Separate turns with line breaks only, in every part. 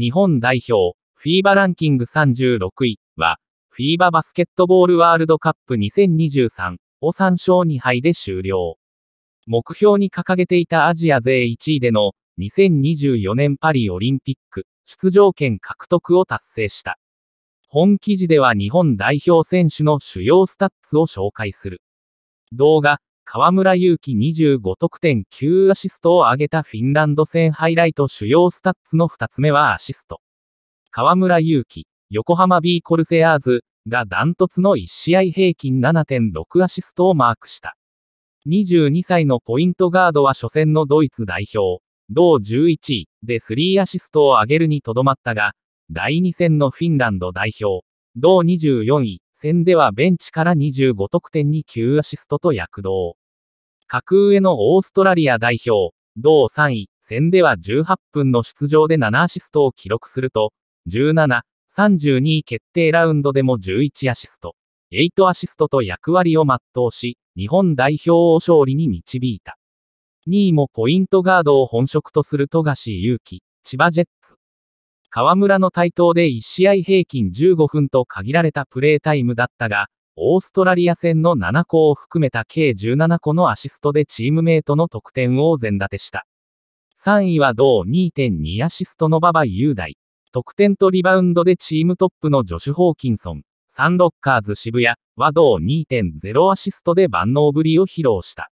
日本代表、フィーバランキング36位は、フィーババスケットボールワールドカップ2023を3勝2敗で終了。目標に掲げていたアジア勢1位での2024年パリオリンピック出場権獲得を達成した。本記事では日本代表選手の主要スタッツを紹介する。動画、河村勇輝25得点9アシストを挙げたフィンランド戦ハイライト主要スタッツの2つ目はアシスト。河村勇輝、横浜 B コルセアーズがダントツの1試合平均7.6アシストをマークした。22歳のポイントガードは初戦のドイツ代表、同11位で3アシストを挙げるにとどまったが、第2戦のフィンランド代表、同24位戦ではベンチから25得点に9アシストと躍動。格上のオーストラリア代表、同3位戦では18分の出場で7アシストを記録すると、17、32位決定ラウンドでも11アシスト、8アシストと役割を全うし、日本代表を勝利に導いた。2位もポイントガードを本職とする富樫勇樹、千葉ジェッツ。河村の台頭で1試合平均15分と限られたプレータイムだったが、オーストラリア戦の7個を含めた計17個のアシストでチームメイトの得点を全立てした。3位は同2.2アシストの馬場雄大。得点とリバウンドでチームトップのジョシュ・ホーキンソン。サンロッカーズ渋谷は同2.0アシストで万能ぶりを披露した。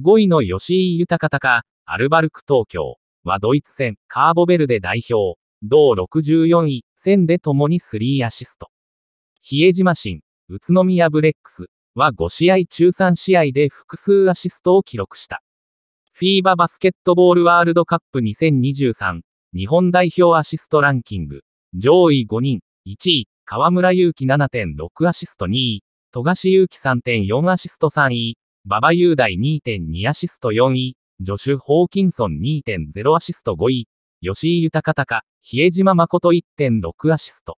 5位の吉井豊か、アルバルク東京はドイツ戦、カーボベルデ代表、同64位、戦で共に3アシスト。比江島新、宇都宮ブレックスは5試合中3試合で複数アシストを記録した。フィーババスケットボールワールドカップ2023日本代表アシストランキング上位5人1位河村勇輝7.6アシスト2位富樫勇樹3.4アシスト3位馬場雄大2.2アシスト4位ジョシュ・ホーキンソン2.0アシスト5位吉井豊隆比江島誠1.6アシスト